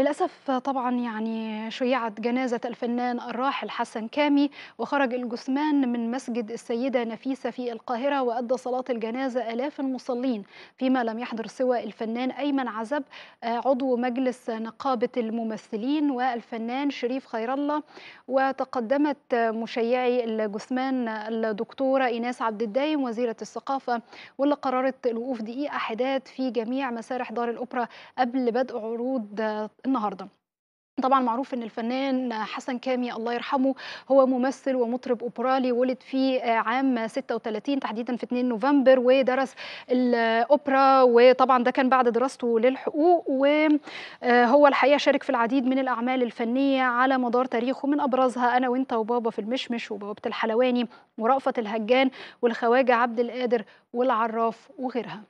للأسف طبعا يعني شيعت جنازة الفنان الراحل حسن كامي وخرج الجثمان من مسجد السيدة نفيسة في القاهرة وأدى صلاة الجنازة آلاف المصلين فيما لم يحضر سوى الفنان أيمن عزب آه، عضو مجلس نقابة الممثلين والفنان شريف خير الله وتقدمت مشيعي الجثمان الدكتورة إيناس عبد الدايم وزيرة الثقافة واللي قررت الوقوف دقيقة حداد في جميع مسارح دار الأوبرا قبل بدء عروض النهارده طبعا معروف ان الفنان حسن كامي الله يرحمه هو ممثل ومطرب اوبرالي ولد في عام 36 تحديدا في 2 نوفمبر ودرس الاوبرا وطبعا ده كان بعد دراسته للحقوق وهو الحقيقه شارك في العديد من الاعمال الفنيه على مدار تاريخه من ابرزها انا وانت وبابا في المشمش وبوابه الحلواني ورأفة الهجان والخواجه عبد القادر والعراف وغيرها